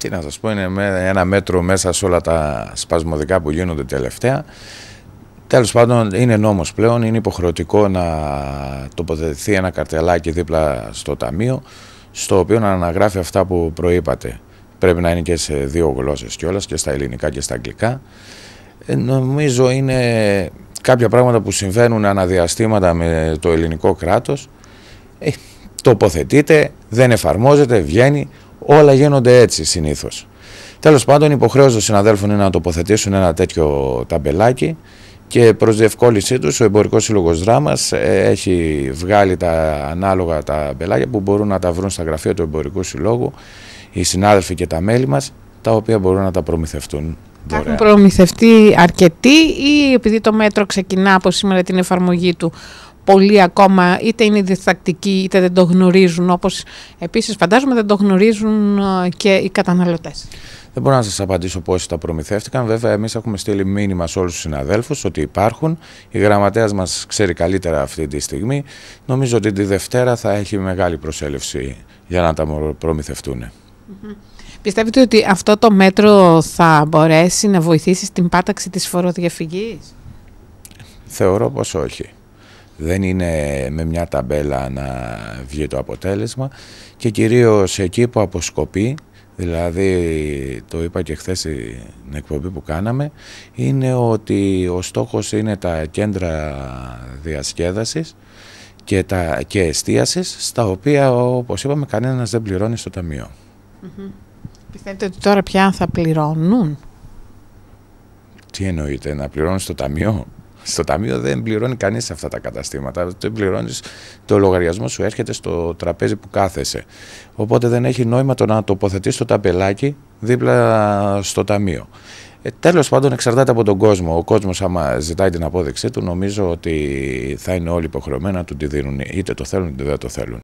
Τι να σας πω, είναι ένα μέτρο μέσα σε όλα τα σπασμωδικά που γίνονται τελευταία. Τέλος πάντων, είναι νόμος πλέον. Είναι υποχρεωτικό να τοποθετηθεί ένα καρτελάκι δίπλα στο ταμείο, στο οποίο να αναγράφει αυτά που προείπατε. Πρέπει να είναι και σε δύο γλώσσες κιόλας, και στα ελληνικά και στα αγγλικά. Ε, νομίζω είναι κάποια πράγματα που συμβαίνουν αναδιαστήματα με το ελληνικό κράτος. Ε, τοποθετείται, δεν εφαρμόζεται, βγαίνει. Όλα γίνονται έτσι συνήθως. Τέλος πάντων, υποχρέωση των συναδέλφων είναι να τοποθετήσουν ένα τέτοιο ταμπελάκι και προς διευκόλυνσή τους, ο Εμπορικός Σύλλογος Δράμας ε, έχει βγάλει τα ανάλογα τα που μπορούν να τα βρουν στα γραφεία του Εμπορικού Συλλόγου οι συνάδελφοι και τα μέλη μας, τα οποία μπορούν να τα προμηθευτούν. Τα Έχουν προμηθευτεί αρκετοί ή επειδή το μέτρο ξεκινά από σήμερα την εφαρμογή του, πολλοί ακόμα είτε είναι διστακτικοί είτε δεν το γνωρίζουν όπως επίσης φαντάζομαι δεν το γνωρίζουν ε, και οι καταναλωτές. Δεν μπορώ να σας απαντήσω πόσοι τα προμηθεύτηκαν. Βέβαια εμείς έχουμε στείλει μήνυμα σε όλους τους συναδέλφους ότι υπάρχουν. Η γραμματέας μας ξέρει καλύτερα αυτή τη στιγμή. Νομίζω ότι τη Δευτέρα θα έχει μεγάλη προσέλευση για να τα προμηθευτούν. Πιστεύετε ότι αυτό το μέτρο θα μπορέσει να βοηθήσει στην πάταξη της φοροδιαφυγής? Θεωρώ πως όχι δεν είναι με μια ταμπέλα να βγει το αποτέλεσμα και κυρίως εκεί που αποσκοπεί, δηλαδή το είπα και χθες στην εκπομπή που κάναμε, είναι ότι ο στόχος είναι τα κέντρα διασκέδασης και, τα, και εστίασης, στα οποία όπως είπαμε κανένας δεν πληρώνει στο ταμείο. Πιστεύετε ότι τώρα πια θα πληρώνουν. Τι εννοείται, να πληρώνουν στο ταμείο. Στο ταμείο δεν πληρώνει κανείς αυτά τα καταστήματα. Δεν πληρώνεις. Το λογαριασμό σου έρχεται στο τραπέζι που κάθεσαι. Οπότε δεν έχει νόημα το να τοποθετείς το ταπελάκι δίπλα στο ταμείο. Ε, τέλος πάντων εξαρτάται από τον κόσμο. Ο κόσμος άμα ζητάει την απόδειξή του νομίζω ότι θα είναι όλοι υποχρεωμένοι να του τη δίνουν είτε το θέλουν είτε δεν το θέλουν.